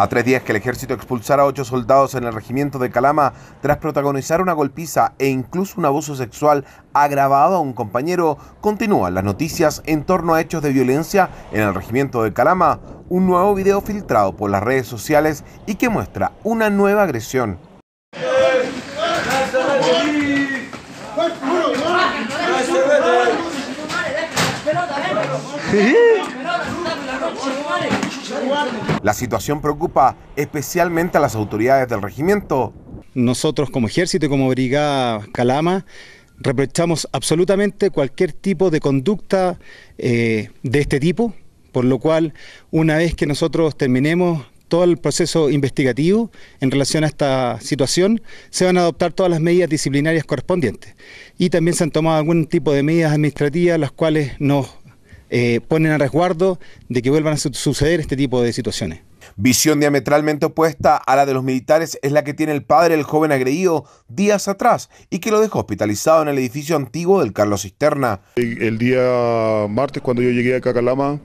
A tres días que el ejército expulsara a ocho soldados en el regimiento de Calama tras protagonizar una golpiza e incluso un abuso sexual agravado a un compañero, continúan las noticias en torno a hechos de violencia en el regimiento de Calama, un nuevo video filtrado por las redes sociales y que muestra una nueva agresión. La situación preocupa especialmente a las autoridades del regimiento. Nosotros como ejército y como brigada Calama reprochamos absolutamente cualquier tipo de conducta eh, de este tipo, por lo cual una vez que nosotros terminemos todo el proceso investigativo en relación a esta situación, se van a adoptar todas las medidas disciplinarias correspondientes. Y también se han tomado algún tipo de medidas administrativas, las cuales nos eh, ponen a resguardo de que vuelvan a suceder este tipo de situaciones. Visión diametralmente opuesta a la de los militares es la que tiene el padre del joven agredido días atrás y que lo dejó hospitalizado en el edificio antiguo del Carlos Cisterna. El día martes cuando yo llegué a Cacalama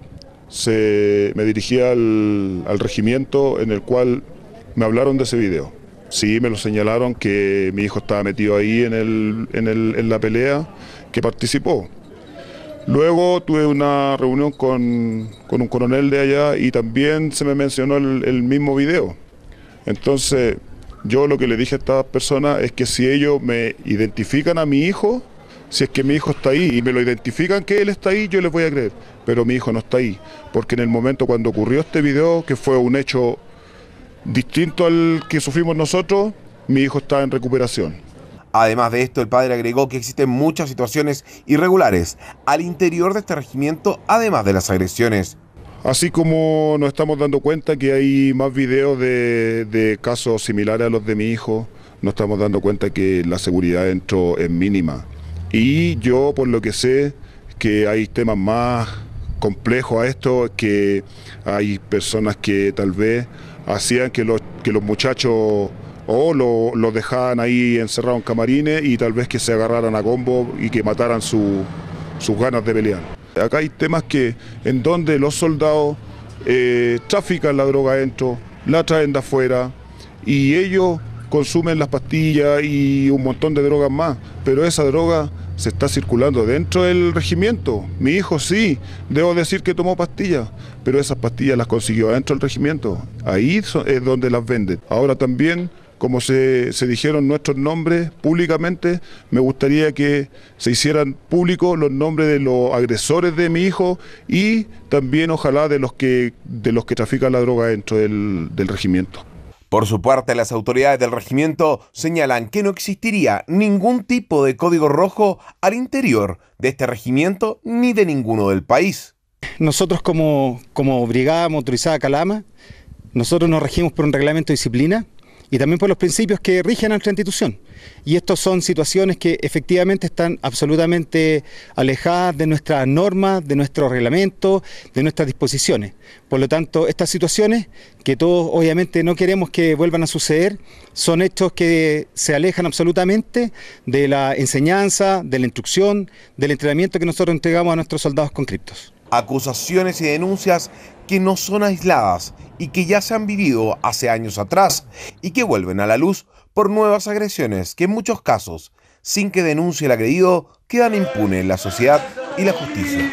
me dirigía al, regimiento en el cual me hablaron de ese video. Sí, me lo señalaron que mi hijo estaba metido ahí en la pelea que participó. Luego tuve una reunión con, un coronel de allá y también se me mencionó el, el mismo video. Entonces, yo lo que le dije a estas personas es que si ellos me identifican a mi hijo, si es que mi hijo está ahí y me lo identifican que él está ahí, yo les voy a creer. Pero mi hijo no está ahí, porque en el momento cuando ocurrió este video, que fue un hecho distinto al que sufrimos nosotros, mi hijo está en recuperación. Además de esto, el padre agregó que existen muchas situaciones irregulares al interior de este regimiento, además de las agresiones. Así como nos estamos dando cuenta que hay más videos de, casos similares a los de mi hijo, nos estamos dando cuenta que la seguridad dentro es mínima. Y yo, por lo que sé, que hay temas más complejos a esto, que hay personas que tal vez hacían que los, que los muchachos o lo, dejaban ahí encerrado en camarines y tal vez que se agarraran a combo y que mataran sus ganas de pelear. Acá hay temas que en donde los soldados eh, trafican la droga adentro, la traen de afuera y ellos consumen las pastillas y un montón de drogas más, pero esa droga se está circulando dentro del regimiento. Mi hijo sí, debo decir que tomó pastillas, pero esas pastillas las consiguió dentro del regimiento. Ahí es donde las venden. Ahora también como se, dijeron nuestros nombres públicamente, me gustaría que se hicieran públicos los nombres de los agresores de mi hijo y también ojalá de los que, de los que trafican la droga dentro del, regimiento. Por su parte, las autoridades del regimiento señalan que no existiría ningún tipo de código rojo al interior de este regimiento ni de ninguno del país. Nosotros como, como Brigada Motorizada Calama, nosotros nos regimos por un reglamento de disciplina y también por los principios que rigen a nuestra institución. Y estas son situaciones que efectivamente están absolutamente alejadas de nuestras normas, de nuestro reglamento de nuestras disposiciones. Por lo tanto, estas situaciones, que todos obviamente no queremos que vuelvan a suceder, son hechos que se alejan absolutamente de la enseñanza, de la instrucción, del entrenamiento que nosotros entregamos a nuestros soldados conscriptos acusaciones y denuncias que no son aisladas y que ya se han vivido hace años atrás y que vuelven a la luz por nuevas agresiones que en muchos casos, sin que denuncie el agredido, quedan impunes la sociedad y la justicia.